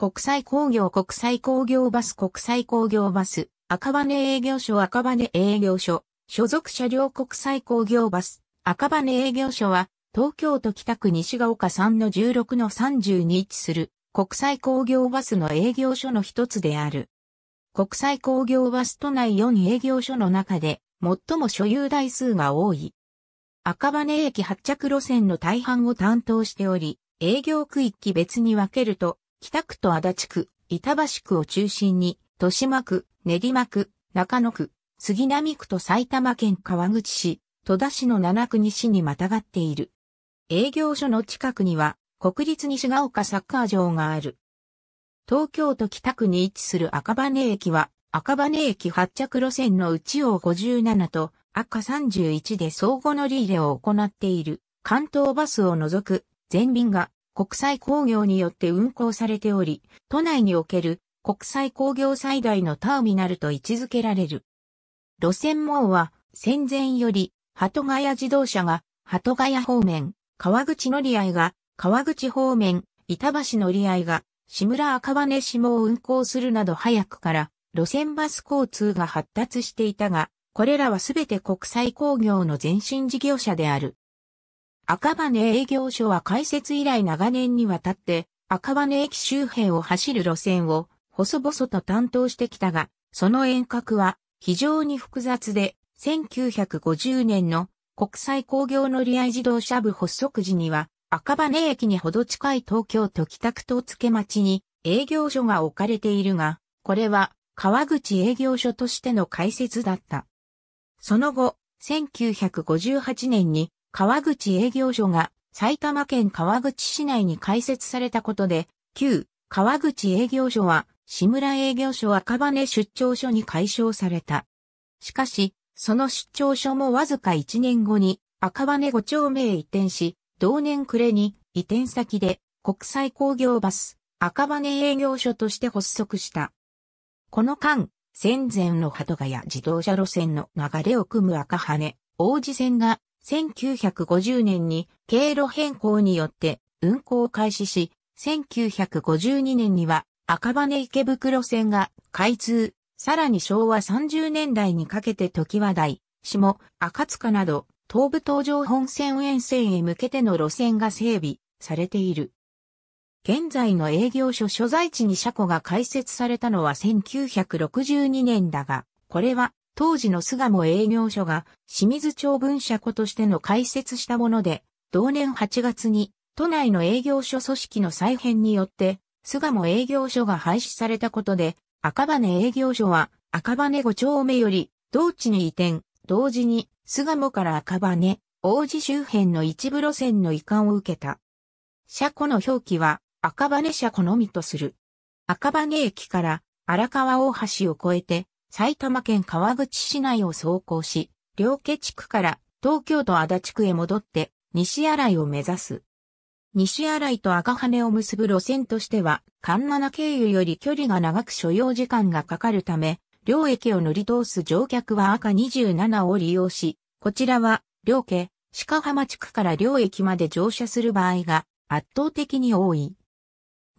国際工業国際工業バス国際工業バス、赤羽営業所赤羽営業所、所属車両国際工業バス、赤羽営業所は、東京都北区西が丘3の16の30に位置する、国際工業バスの営業所の一つである。国際工業バス都内4営業所の中で、最も所有台数が多い。赤羽駅発着路線の大半を担当しており、営業区域別に分けると、北区と足立区、板橋区を中心に、豊島区、練馬区、中野区、杉並区と埼玉県川口市、戸田市の7区西にまたがっている。営業所の近くには、国立西ヶ丘サッカー場がある。東京都北区に位置する赤羽駅は、赤羽駅発着路線の内ち57と赤31で相互乗り入れを行っている関東バスを除く全便が国際工業によって運行されており、都内における国際工業最大のターミナルと位置づけられる。路線網は戦前より、鳩ヶ谷自動車が、鳩ヶ谷方面、川口乗り合いが、川口方面、板橋乗り合いが、志村赤羽下を運行するなど早くから、路線バス交通が発達していたが、これらはすべて国際工業の前身事業者である。赤羽営業所は開設以来長年にわたって赤羽駅周辺を走る路線を細々と担当してきたが、その遠隔は非常に複雑で、1950年の国際工業乗合自動車部発足時には、赤羽駅にほど近い東京都北区と付け町に営業所が置かれているが、これは川口営業所としての開設だった。その後、1958年に川口営業所が埼玉県川口市内に開設されたことで、旧川口営業所は志村営業所赤羽出張所に解消された。しかし、その出張所もわずか1年後に赤羽5丁目へ移転し、同年暮れに移転先で国際工業バス赤羽営業所として発足した。この間、戦前の鳩ヶ谷自動車路線の流れを組む赤羽、王子線が1950年に経路変更によって運行を開始し、1952年には赤羽池袋線が開通、さらに昭和30年代にかけて時和台、下、赤塚など東武東上本線沿線へ向けての路線が整備されている。現在の営業所所在地に車庫が開設されたのは1962年だが、これは当時の巣鴨営業所が清水町分社庫としての開設したもので、同年8月に都内の営業所組織の再編によって、巣鴨営業所が廃止されたことで、赤羽営業所は赤羽5丁目より同地に移転、同時に巣鴨から赤羽、王子周辺の一部路線の移管を受けた。車庫の表記は赤羽車庫のみとする。赤羽駅から荒川大橋を越えて埼玉県川口市内を走行し、両家地区から東京都足立区へ戻って西新井を目指す。西新井と赤羽を結ぶ路線としては、環七経由より距離が長く所要時間がかかるため、両駅を乗り通す乗客は赤27を利用し、こちらは、両家、鹿浜地区から両駅まで乗車する場合が圧倒的に多い。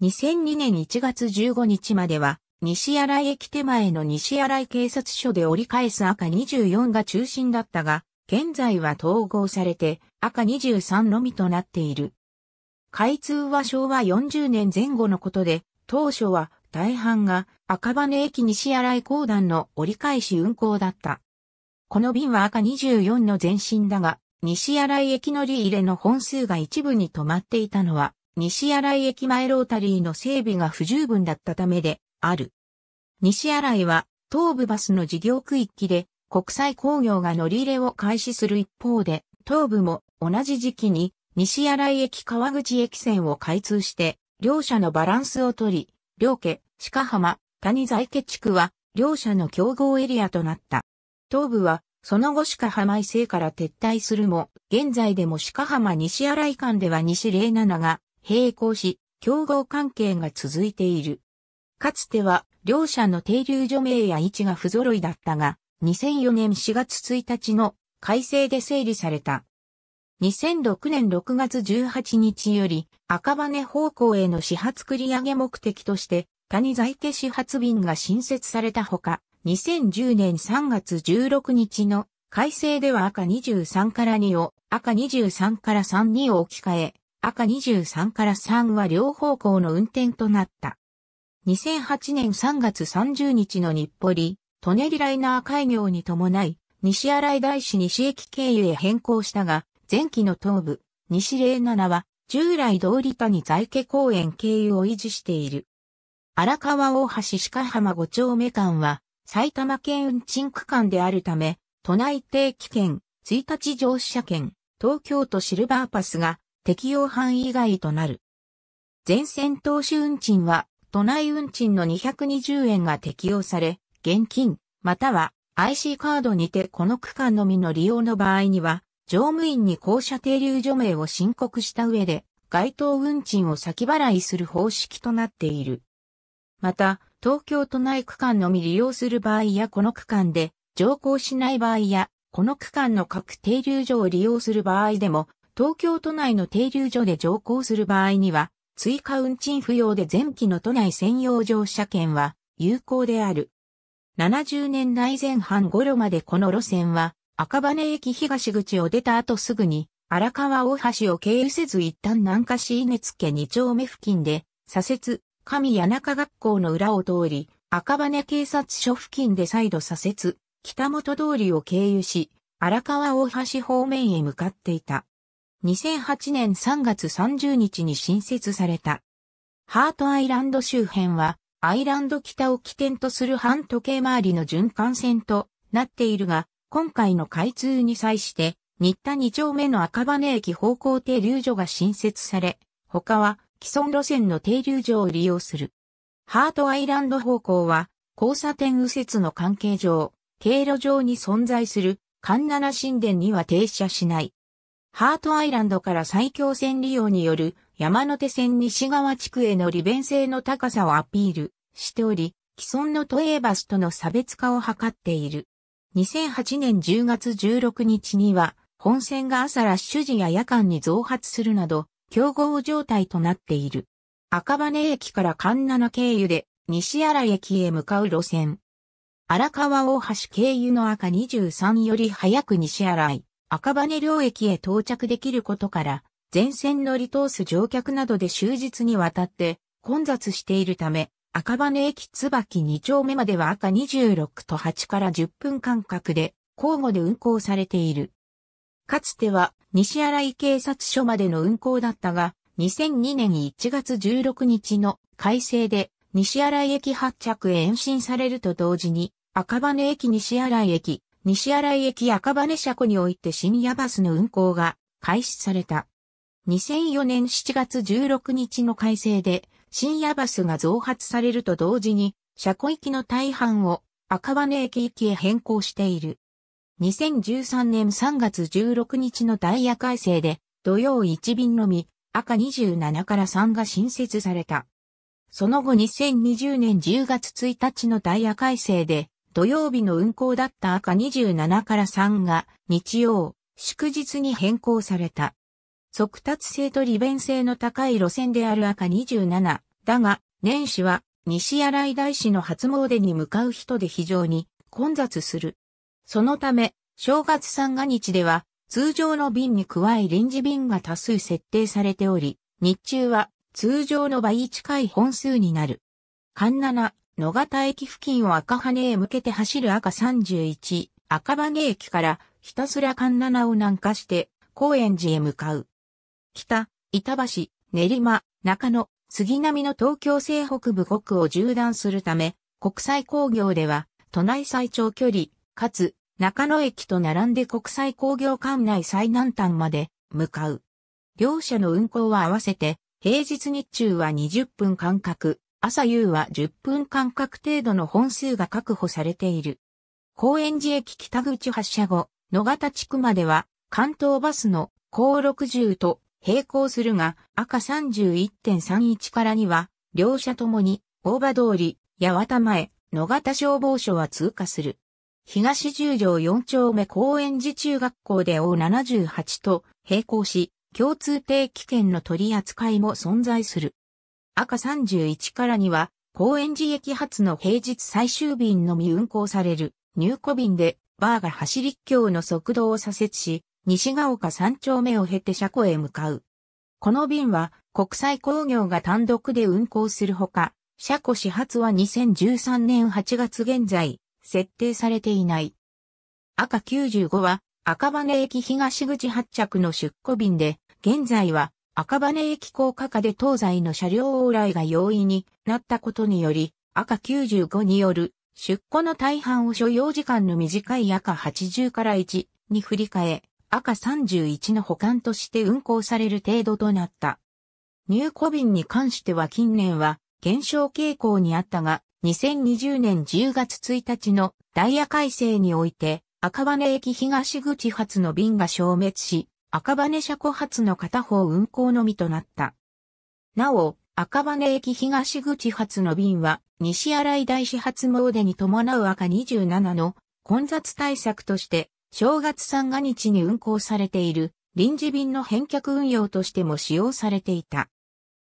2002年1月15日までは、西新井駅手前の西新井警察署で折り返す赤24が中心だったが、現在は統合されて赤23のみとなっている。開通は昭和40年前後のことで、当初は大半が赤羽駅西新井公団の折り返し運行だった。この便は赤24の前身だが、西新井駅乗り入れの本数が一部に止まっていたのは、西新井駅前ロータリーの整備が不十分だったためで、ある。西新井は東部バスの事業区域で国際工業が乗り入れを開始する一方で、東部も同じ時期に西新井駅川口駅線を開通して、両者のバランスをとり、両家、鹿浜、谷在家地区は両者の競合エリアとなった。東部はその後鹿浜伊勢から撤退するも、現在でも鹿浜西新井間では西07が並行し、競合関係が続いている。かつては、両社の停留所名や位置が不揃いだったが、2004年4月1日の改正で整理された。2006年6月18日より赤羽方向への始発繰り上げ目的として谷在家始発便が新設されたほか、2010年3月16日の改正では赤23から2を赤23から3に置き換え、赤23から3は両方向の運転となった。2008年3月30日の日暮里、トネリライナー開業に伴い、西新井大師西駅経由へ変更したが、前期の東部、西零7は、従来通り谷在家公園経由を維持している。荒川大橋鹿浜五丁目間は、埼玉県運賃区間であるため、都内定期券、1日乗車券、東京都シルバーパスが適用範囲外となる。全線投資運賃は都内運賃の220円が適用され、現金、または IC カードにてこの区間のみの利用の場合には、乗務員に降車停留所名を申告した上で、該当運賃を先払いする方式となっている。また、東京都内区間のみ利用する場合やこの区間で乗降しない場合や、この区間の各停留所を利用する場合でも、東京都内の停留所で乗降する場合には、追加運賃不要で前期の都内専用乗車券は有効である。70年代前半頃までこの路線は赤羽駅東口を出た後すぐに荒川大橋を経由せず一旦南下し稲津家2丁目付近で左折、上谷中学校の裏を通り赤羽警察署付近で再度左折、北本通りを経由し荒川大橋方面へ向かっていた。2008年3月30日に新設された。ハートアイランド周辺は、アイランド北を起点とする半時計回りの循環線となっているが、今回の開通に際して、新田2丁目の赤羽駅方向停留所が新設され、他は既存路線の停留所を利用する。ハートアイランド方向は、交差点右折の関係上、経路上に存在する、環七神殿には停車しない。ハートアイランドから最強線利用による山手線西側地区への利便性の高さをアピールしており、既存の都営バスとの差別化を図っている。2008年10月16日には、本線が朝ラッシュ時や夜間に増発するなど、競合状態となっている。赤羽駅から神奈経由で、西新駅へ向かう路線。荒川大橋経由の赤23より早く西新井。赤羽領駅へ到着できることから、全線乗り通す乗客などで終日にわたって混雑しているため、赤羽駅椿2丁目までは赤26と8から10分間隔で交互で運行されている。かつては西新井警察署までの運行だったが、2002年1月16日の改正で西新井駅発着へ延伸されると同時に赤羽駅西新井駅西新井駅赤羽車庫において深夜バスの運行が開始された。2004年7月16日の改正で深夜バスが増発されると同時に車庫行きの大半を赤羽駅行きへ変更している。2013年3月16日のダイヤ改正で土曜1便のみ赤27から3が新設された。その後2020年10月1日のダイヤ改正で土曜日の運行だった赤27から3が日曜、祝日に変更された。速達性と利便性の高い路線である赤27だが、年始は西新井大師の初詣に向かう人で非常に混雑する。そのため、正月三が日では通常の便に加え臨時便が多数設定されており、日中は通常の倍近い本数になる。環七、野方駅付近を赤羽へ向けて走る赤31、赤羽駅からひたすら環七を南下して、高円寺へ向かう。北、板橋、練馬、中野、杉並の東京西北部5区を縦断するため、国際工業では、都内最長距離、かつ、中野駅と並んで国際工業管内最南端まで向かう。両社の運行は合わせて、平日日中は20分間隔、朝夕は10分間隔程度の本数が確保されている。高円寺駅北口発車後、野方地区までは関東バスの高60と並行するが赤31.31からには両者ともに大場通り、八幡前、野方消防署は通過する。東十条4丁目高円寺中学校で O78 と並行し、共通定期券の取り扱いも存在する。赤31からには、高円寺駅発の平日最終便のみ運行される、入庫便で、バーが走り橋の速度を左折し、西が丘三丁目を経て車庫へ向かう。この便は、国際工業が単独で運行するほか、車庫始発は2013年8月現在、設定されていない。赤95は、赤羽駅東口発着の出庫便で、現在は赤羽駅高架下で東西の車両往来が容易になったことにより、赤95による出庫の大半を所要時間の短い赤80から1に振り替え、赤31の保管として運行される程度となった。入庫便に関しては近年は減少傾向にあったが、2020年10月1日のダイヤ改正において、赤羽駅東口発の便が消滅し、赤羽車庫発の片方運行のみとなった。なお、赤羽駅東口発の便は、西新井大始発詣に伴う赤27の混雑対策として、正月三が日に運行されている臨時便の返却運用としても使用されていた。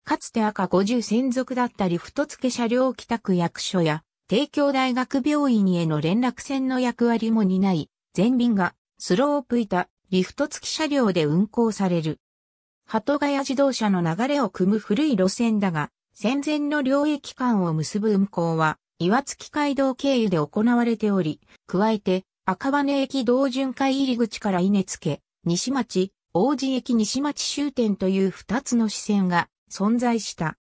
かつて赤50専属だったリフト付車両帰宅役所や、帝京大学病院への連絡線の役割も担い、全便がスロープ板、リフト付き車両で運行される。鳩ヶ谷自動車の流れを組む古い路線だが、戦前の両駅間を結ぶ運行は、岩月街道経由で行われており、加えて、赤羽駅道巡回入り口から稲付、西町、王子駅西町終点という二つの支線が存在した。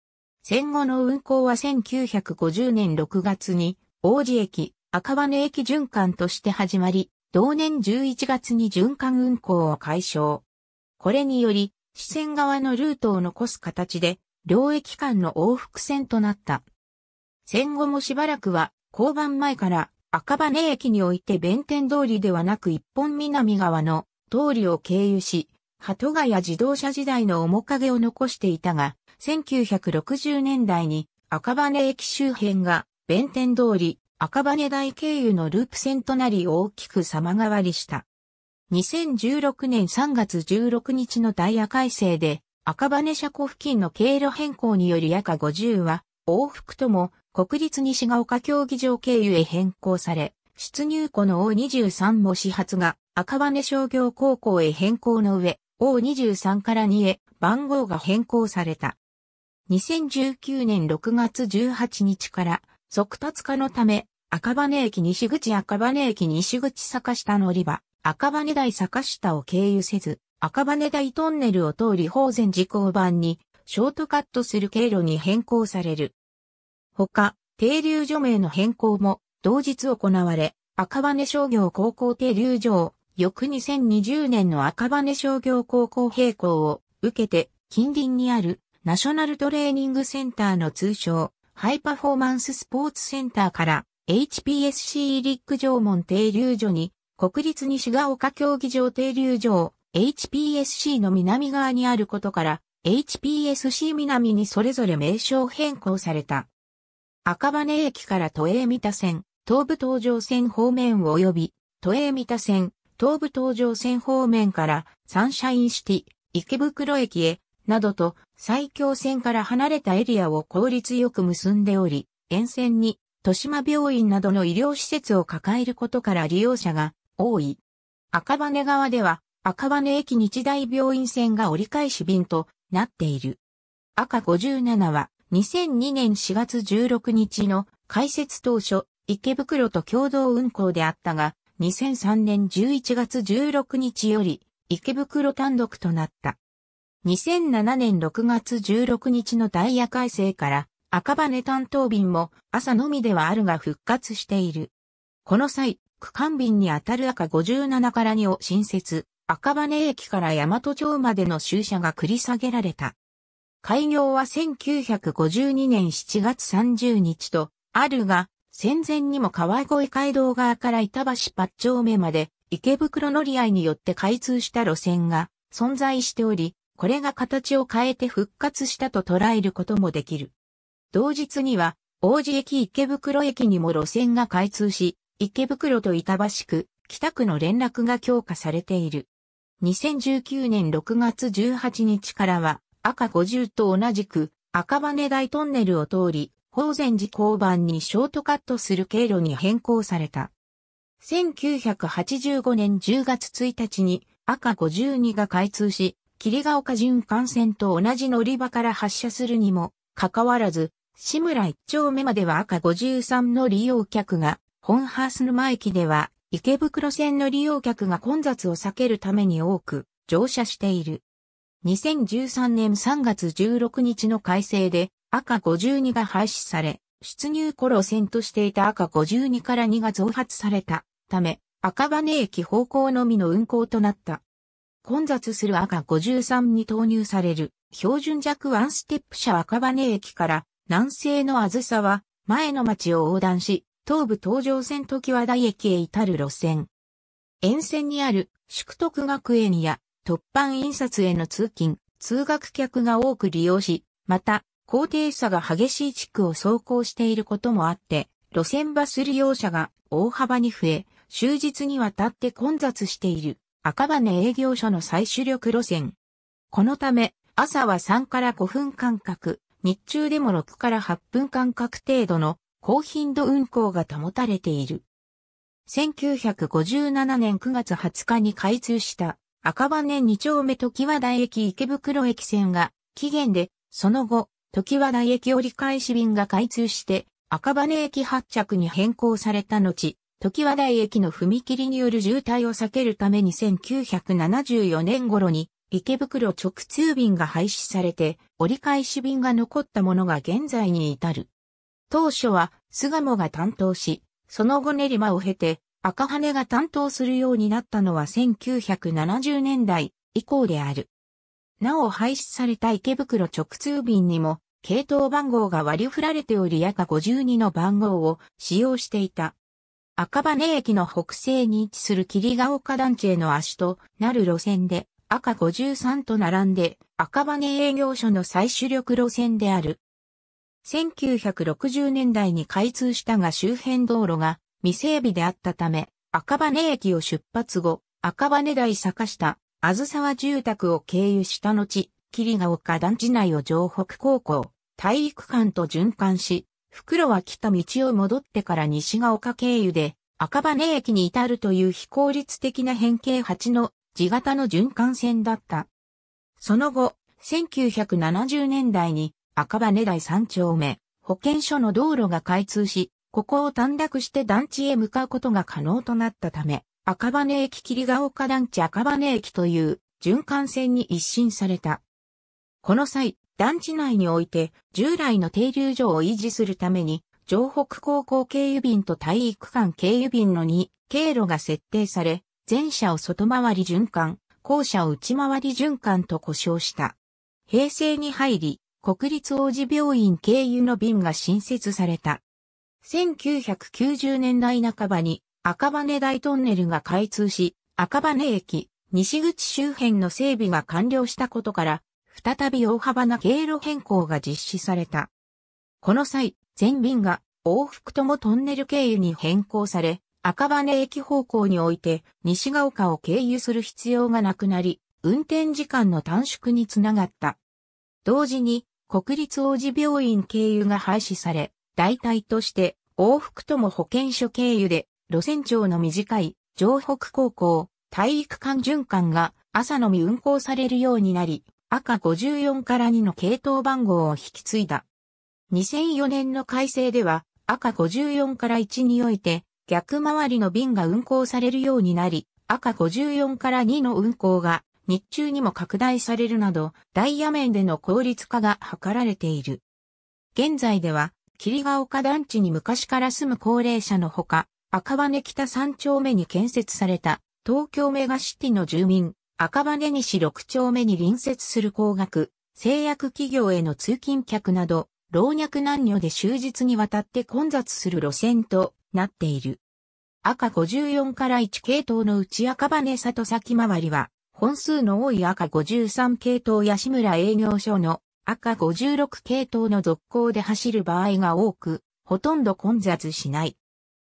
戦後の運行は1950年6月に、王子駅、赤羽駅循環として始まり、同年11月に循環運行を解消。これにより、支線側のルートを残す形で、両駅間の往復線となった。戦後もしばらくは、交番前から赤羽駅において弁天通りではなく一本南側の通りを経由し、鳩ヶ谷自動車時代の面影を残していたが、1960年代に赤羽駅周辺が弁天通り、赤羽台経由のループ線となり大きく様変わりした。2016年3月16日のダイヤ改正で、赤羽車庫付近の経路変更により下50は、往復とも国立西が丘競技場経由へ変更され、出入庫の O23 も始発が赤羽商業高校へ変更の上、O23 から2へ番号が変更された。2019年6月18日から速達化のため赤羽駅西口赤羽駅西口坂下乗り場、赤羽台坂下を経由せず、赤羽台トンネルを通り法前寺交番に、ショートカットする経路に変更される。他、停留所名の変更も、同日行われ、赤羽商業高校停留所を、翌2020年の赤羽商業高校閉校を受けて、近隣にあるナショナルトレーニングセンターの通称、ハイパフォーマンススポーツセンターから HPSC 陸上門停留所に、国立西が丘競技場停留所 HPSC の南側にあることから、HPSC 南にそれぞれ名称変更された。赤羽駅から都営三田線、東武東上線方面及び、都営三田線、東武東上線方面からサンシャインシティ、池袋駅へ、などと、埼京線から離れたエリアを効率よく結んでおり、沿線に豊島病院などの医療施設を抱えることから利用者が多い。赤羽川では赤羽駅日大病院線が折り返し便となっている。赤57は2002年4月16日の開設当初池袋と共同運行であったが2003年11月16日より池袋単独となった。2007年6月16日のダイヤ改正から赤羽担当便も朝のみではあるが復活している。この際、区間便にあたる赤57から2を新設、赤羽駅から大和町までの終車が繰り下げられた。開業は1952年7月30日と、あるが、戦前にも川越街道側から板橋八丁目まで池袋乗り合いによって開通した路線が存在しており、これが形を変えて復活したと捉えることもできる。同日には、王子駅池袋駅にも路線が開通し、池袋と板橋区、北区の連絡が強化されている。2019年6月18日からは、赤50と同じく、赤羽台トンネルを通り、宝善寺交番にショートカットする経路に変更された。1985年10月1日に赤52が開通し、霧ヶ丘巡環線と同じ乗り場から発車するにも、かかわらず、志村一丁目までは赤53の利用客が、本ハース沼駅では、池袋線の利用客が混雑を避けるために多く、乗車している。2013年3月16日の改正で、赤52が廃止され、出入頃線としていた赤52から2が増発されたため、赤羽駅方向のみの運行となった。混雑する赤53に投入される標準弱ワンステップ車赤羽駅から南西のあずさは、前の町を横断し、東武東上線時和台駅へ至る路線。沿線にある宿徳学園や突版印刷への通勤、通学客が多く利用し、また、高低差が激しい地区を走行していることもあって、路線バス利用者が大幅に増え、終日にわたって混雑している赤羽営業所の最主力路線。このため、朝は3から5分間隔、日中でも6から8分間隔程度の高頻度運行が保たれている。1957年9月20日に開通した赤羽2丁目時和台駅池袋駅線が期限で、その後、時和台駅折り返し便が開通して赤羽駅発着に変更された後、時和台駅の踏切による渋滞を避けるために1974年頃に池袋直通便が廃止されて、折り返し便が残ったものが現在に至る。当初は、巣鴨が担当し、その後練馬を経て、赤羽が担当するようになったのは1970年代以降である。なお廃止された池袋直通便にも、系統番号が割り振られており赤52の番号を使用していた。赤羽駅の北西に位置する霧ヶ丘団地への足となる路線で、赤53と並んで赤羽営業所の最主力路線である。1960年代に開通したが周辺道路が未整備であったため、赤羽駅を出発後、赤羽台坂下、あずさわ住宅を経由した後、霧が丘団地内を城北高校、体育館と循環し、袋は来た道を戻ってから西が丘経由で、赤羽駅に至るという非効率的な変形8の地型の循環線だった。その後、1970年代に赤羽台3丁目保健所の道路が開通し、ここを短絡して団地へ向かうことが可能となったため、赤羽駅霧ヶ丘団地赤羽駅という循環線に一新された。この際、団地内において従来の停留所を維持するために、城北高校経由便と体育館経由便の2経路が設定され、前者を外回り循環、後者を内回り循環と呼称した。平成に入り、国立王子病院経由の便が新設された。1990年代半ばに赤羽大トンネルが開通し、赤羽駅、西口周辺の整備が完了したことから、再び大幅な経路変更が実施された。この際、全便が往復ともトンネル経由に変更され、赤羽駅方向において西が丘を経由する必要がなくなり、運転時間の短縮につながった。同時に国立王子病院経由が廃止され、代替として往復とも保健所経由で路線長の短い城北高校体育館循環が朝のみ運行されるようになり、赤54から2の系統番号を引き継いだ。2004年の改正では赤54から1において逆回りの便が運行されるようになり、赤54から2の運行が日中にも拡大されるなど、ダイヤ面での効率化が図られている。現在では、霧ヶ丘団地に昔から住む高齢者のほか、赤羽北3丁目に建設された、東京メガシティの住民、赤羽西6丁目に隣接する工学、製薬企業への通勤客など、老若男女で終日にわたって混雑する路線となっている。赤54から1系統のうち赤羽里先回りは、本数の多い赤53系統や志村営業所の赤56系統の続行で走る場合が多く、ほとんど混雑しない。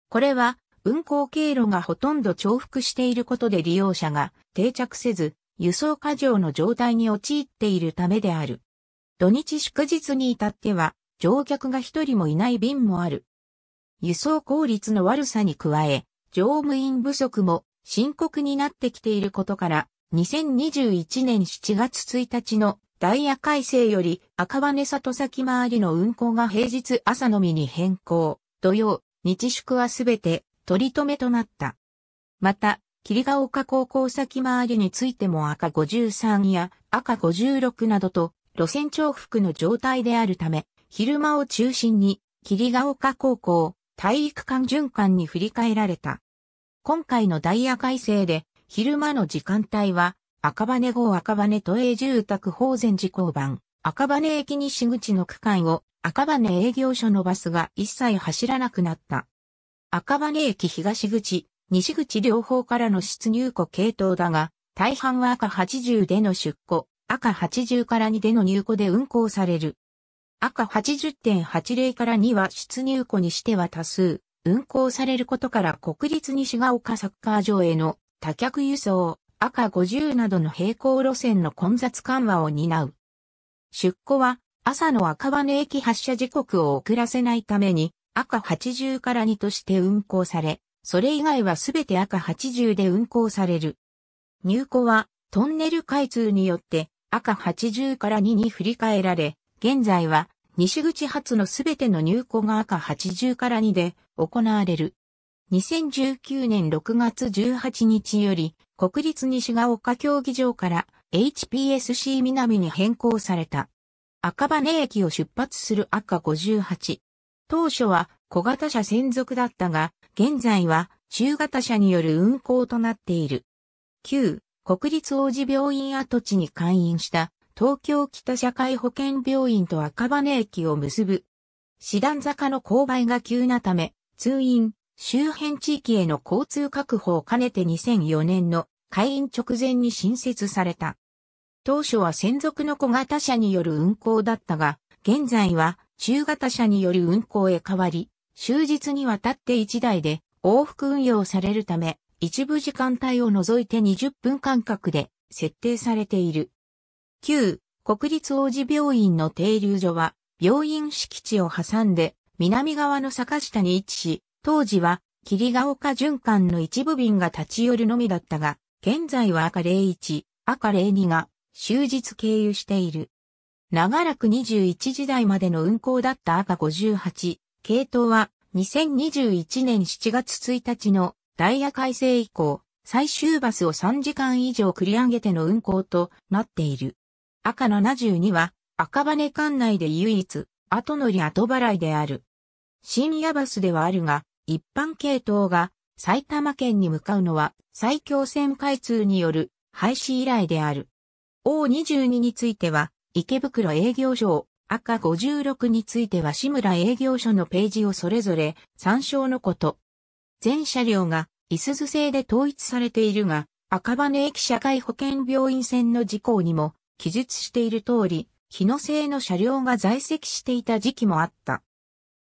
これは、運行経路がほとんど重複していることで利用者が定着せず、輸送過剰の状態に陥っているためである。土日祝日に至っては、乗客が一人もいない便もある。輸送効率の悪さに加え、乗務員不足も深刻になってきていることから、2021年7月1日のダイヤ改正より赤羽里先回りの運行が平日朝のみに変更、土曜、日宿はすべて取り留めとなった。また、霧ヶ丘高校先回りについても赤53や赤56などと路線重複の状態であるため、昼間を中心に霧ヶ丘高校、体育館循環に振り返られた。今回のダイヤ改正で、昼間の時間帯は、赤羽号赤羽都営住宅法善寺交番、赤羽駅西口の区間を赤羽営業所のバスが一切走らなくなった。赤羽駅東口、西口両方からの出入庫系統だが、大半は赤80での出庫、赤80から2での入庫で運行される。赤80.80から2は出入庫にしては多数、運行されることから国立西が丘サッカー場への多客輸送、赤50などの並行路線の混雑緩和を担う。出庫は朝の赤羽駅発車時刻を遅らせないために赤80から2として運行され、それ以外はすべて赤80で運行される。入庫はトンネル開通によって赤80から2に振り替えられ、現在は西口発のすべての入庫が赤80から2で行われる。2019年6月18日より国立西が丘競技場から HPSC 南に変更された。赤羽駅を出発する赤58。当初は小型車専属だったが、現在は中型車による運行となっている。旧国立王子病院跡地に開院した東京北社会保険病院と赤羽駅を結ぶ。四段坂の勾配が急なため、通院、周辺地域への交通確保を兼ねて2004年の開院直前に新設された。当初は専属の小型車による運行だったが、現在は中型車による運行へ変わり、終日にわたって1台で往復運用されるため、一部時間帯を除いて20分間隔で設定されている。旧国立王子病院の停留所は病院敷地を挟んで南側の坂下に位置し、当時は霧ヶ丘循環の一部便が立ち寄るのみだったが、現在は赤01、赤02が終日経由している。長らく21時台までの運行だった赤58、系統は2021年7月1日のダイヤ改正以降、最終バスを3時間以上繰り上げての運行となっている。赤72は赤羽管内で唯一後乗り後払いである。深夜バスではあるが、一般系統が埼玉県に向かうのは埼京線開通による廃止以来である。O22 については池袋営業所赤56については志村営業所のページをそれぞれ参照のこと。全車両がいすず製で統一されているが、赤羽駅社会保険病院線の事項にも記述している通り、日野製の車両が在籍していた時期もあった。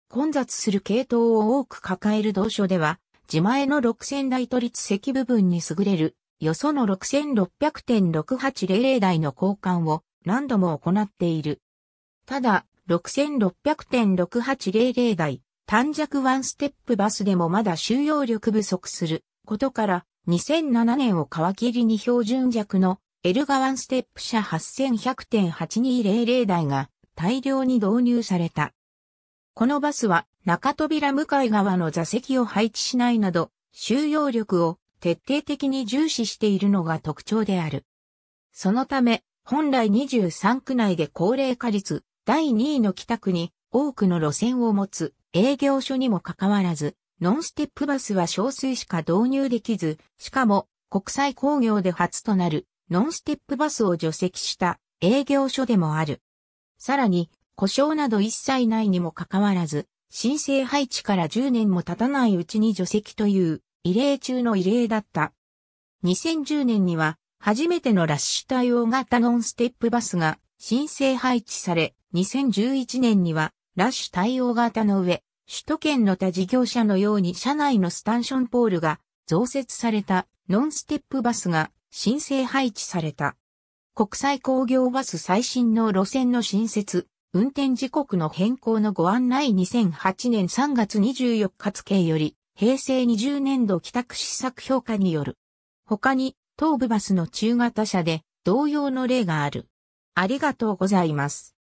混雑する系統を多く抱える同所では、自前の6000台都立席部分に優れる、よその6600.6800台の交換を何度も行っている。ただ、6600.6800台、短尺ワンステップバスでもまだ収容力不足することから、2007年を皮切りに標準弱のエルガワンステップ車8100.8200台が大量に導入された。このバスは中扉向かい側の座席を配置しないなど、収容力を徹底的に重視しているのが特徴である。そのため、本来23区内で高齢化率第2位の北区に多くの路線を持つ営業所にもかかわらず、ノンステップバスは少数しか導入できず、しかも国際工業で初となるノンステップバスを除籍した営業所でもある。さらに、故障など一切ないにもかかわらず、申請配置から10年も経たないうちに除籍という異例中の異例だった。2010年には初めてのラッシュ対応型ノンステップバスが申請配置され、2011年にはラッシュ対応型の上、首都圏の他事業者のように車内のスタンションポールが増設されたノンステップバスが申請配置された。国際工業バス最新の路線の新設、運転時刻の変更のご案内2008年3月24日付より、平成20年度帰宅施策評価による。他に、東部バスの中型車で同様の例がある。ありがとうございます。